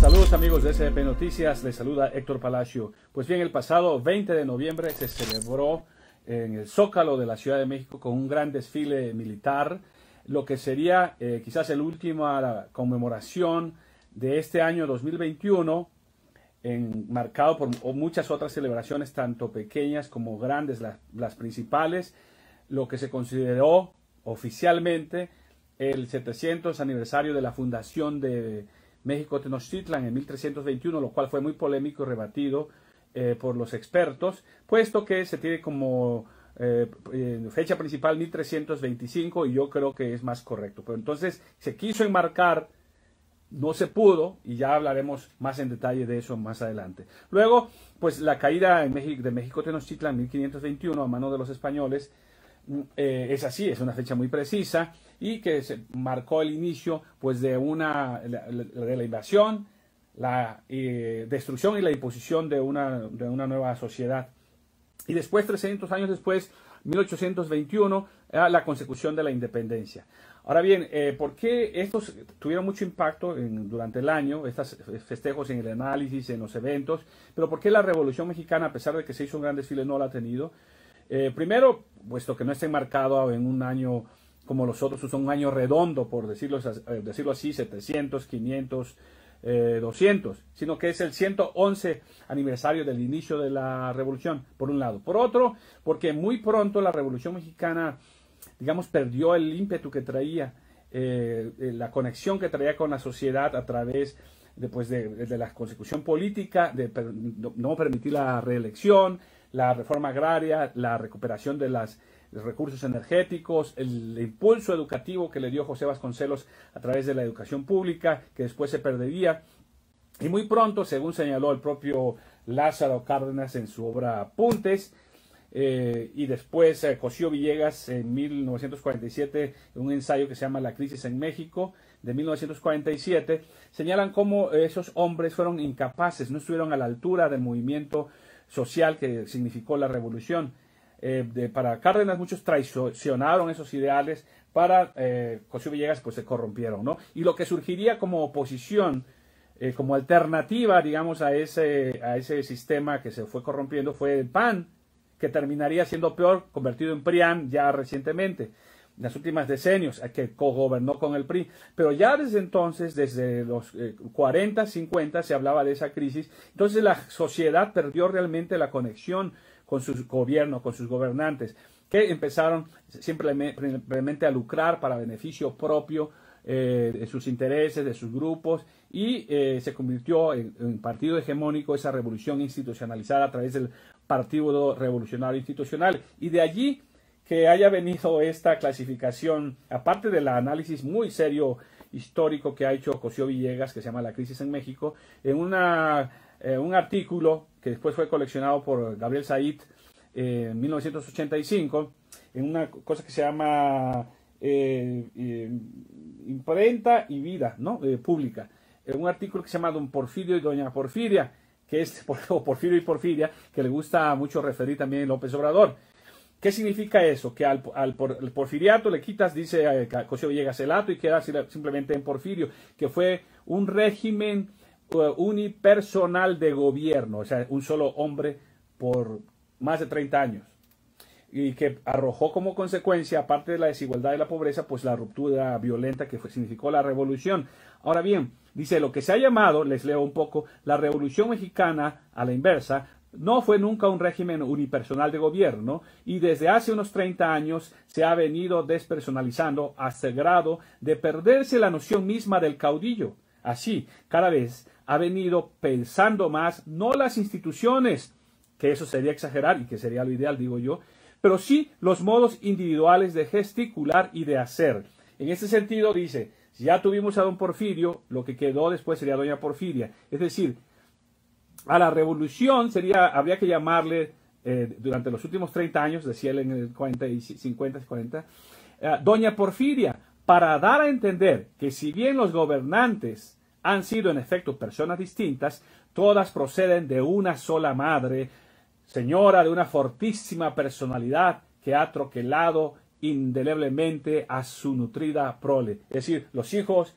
Saludos amigos de SDP Noticias, les saluda Héctor Palacio. Pues bien, el pasado 20 de noviembre se celebró en el Zócalo de la Ciudad de México con un gran desfile militar, lo que sería eh, quizás el a la conmemoración de este año 2021, marcado por muchas otras celebraciones, tanto pequeñas como grandes, las principales, lo que se consideró oficialmente el 700 aniversario de la fundación de México-Tenochtitlan en 1321, lo cual fue muy polémico y rebatido eh, por los expertos, puesto que se tiene como eh, fecha principal 1325 y yo creo que es más correcto. Pero entonces se quiso enmarcar, no se pudo y ya hablaremos más en detalle de eso más adelante. Luego, pues la caída en México, de México Tenochtitlan 1521 a mano de los españoles eh, es así, es una fecha muy precisa y que se marcó el inicio pues, de, una, de la invasión, la eh, destrucción y la imposición de una, nueva sociedad. Y después, 300 años después, 1821, la consecución de la independencia. Ahora bien, eh, ¿por qué estos tuvieron mucho impacto durante el año, estos festejos en el análisis, en los eventos? Pero ¿por qué la Revolución Mexicana, a pesar de que se hizo un gran desfile, no la ha tenido? Eh, primero, puesto que no está enmarcado en un año como los otros, son un año redondo, por decirlo, eh, decirlo así, 700, 500, 200, sino que es el 111 aniversario del inicio de la revolución, por un lado. Por otro, porque muy pronto la revolución mexicana, digamos, perdió el ímpetu que traía, eh, la conexión que traía con la sociedad a través de, pues, de la consecución política, de no permitir la reelección, la reforma agraria, la recuperación de los recursos energéticos, el impulso educativo que le dio José Vasconcelos a través de la educación pública, que después se perdería. Y muy pronto, según señaló el propio Lázaro Cárdenas en su obra Apuntes, eh, y después eh, Cosío Villegas en 1947, un ensayo que se llama La crisis en México, de 1947, señalan cómo esos hombres fueron incapaces, no estuvieron a la altura del movimiento social que significó la revolución. Eh, para Cárdenas muchos traicionaron esos ideales, para eh, José Villegas pues se corrompieron, ¿no? Y lo que surgiría como oposición, eh, como alternativa, digamos, a ese, a ese sistema que se fue corrompiendo fue el PAN, que terminaría siendo peor, convertido en PRIAN ya recientemente en las últimas decenios, eh, que gobernó con el PRI. Pero ya desde entonces, desde los 40, eh, 50, se hablaba de esa crisis. Entonces la sociedad perdió realmente la conexión con su gobierno, con sus gobernantes, que empezaron simplemente a lucrar para beneficio propio eh, de sus intereses, de sus grupos, y se convirtió en, en, partido hegemónico esa revolución institucionalizada a través del Partido Revolucionario Institucional. Y de allí que haya venido esta clasificación, aparte del análisis muy serio histórico que ha hecho Cosío Villegas, que se llama La crisis en México, en una, eh, un artículo que después fue coleccionado por Gabriel Said eh, en 1985, en una cosa que se llama eh, Imprenta y Vida ¿no? Pública, en un artículo que se llama Don Porfirio y Doña Porfiria, que es Porfirio y Porfiria, que le gusta mucho referir también López Obrador. ¿Qué significa eso? Que al, porfiriato le quitas, dice José eh, Cosío Villegas, y queda simplemente en porfirio, que fue un régimen eh, unipersonal de gobierno, o sea, un solo hombre por más de 30 años, y que arrojó como consecuencia, aparte de la desigualdad y la pobreza, pues la ruptura violenta que significó la revolución. Ahora bien, dice lo que se ha llamado, les leo un poco, la revolución mexicana a la inversa, no fue nunca un régimen unipersonal de gobierno y desde hace unos 30 años se ha venido despersonalizando hasta el este grado de perderse la noción misma del caudillo. Así, cada vez ha venido pensando más no las instituciones, que eso sería exagerar y que sería lo ideal, digo yo, pero sí los modos individuales de gesticular y de hacer. En ese sentido, dice, ya tuvimos a don Porfirio, lo que quedó después sería doña Porfiria. Es decir, a la revolución sería, habría que llamarle, eh, durante los últimos 30 años, decía él en el 40 y 50 y 40, Doña Porfiria, para dar a entender que si bien los gobernantes han sido en efecto personas distintas, todas proceden de una sola madre, señora de una fortísima personalidad que ha troquelado indeleblemente a su nutrida prole. Es decir, los hijos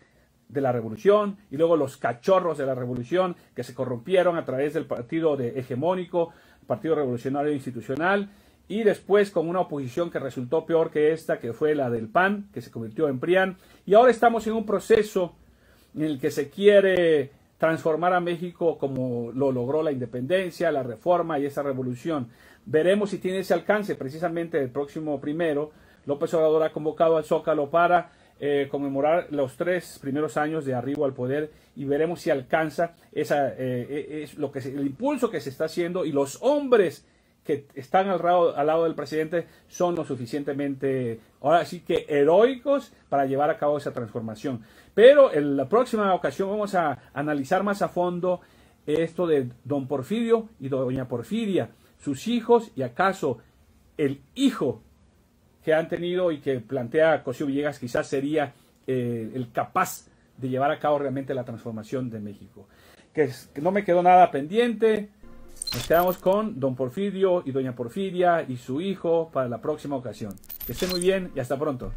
de la revolución y luego los cachorros de la revolución que se corrompieron a través del partido de hegemónico, Partido Revolucionario Institucional, y después con una oposición que resultó peor que esta, que fue la del PAN, que se convirtió en PRIAN, y ahora estamos en un proceso en el que se quiere transformar a México como lo logró la independencia, la reforma y esa revolución. Veremos si tiene ese alcance. Precisamente el próximo primero, López Obrador ha convocado al Zócalo para eh, conmemorar los tres primeros años de arribo al poder y veremos si alcanza esa, eh, eh, es lo que el impulso que se está haciendo y los hombres que están al lado, al lado del presidente son lo suficientemente, ahora sí que heroicos para llevar a cabo esa transformación. Pero en la próxima ocasión vamos a analizar más a fondo esto de don Porfirio y doña Porfiria, sus hijos y acaso el hijo que han tenido y que plantea Cosío Villegas quizás sería eh, el capaz de llevar a cabo realmente la transformación de México. Que, no me quedó nada pendiente. Nos quedamos con don Porfirio y doña Porfiria y su hijo para la próxima ocasión. Que esté muy bien y hasta pronto.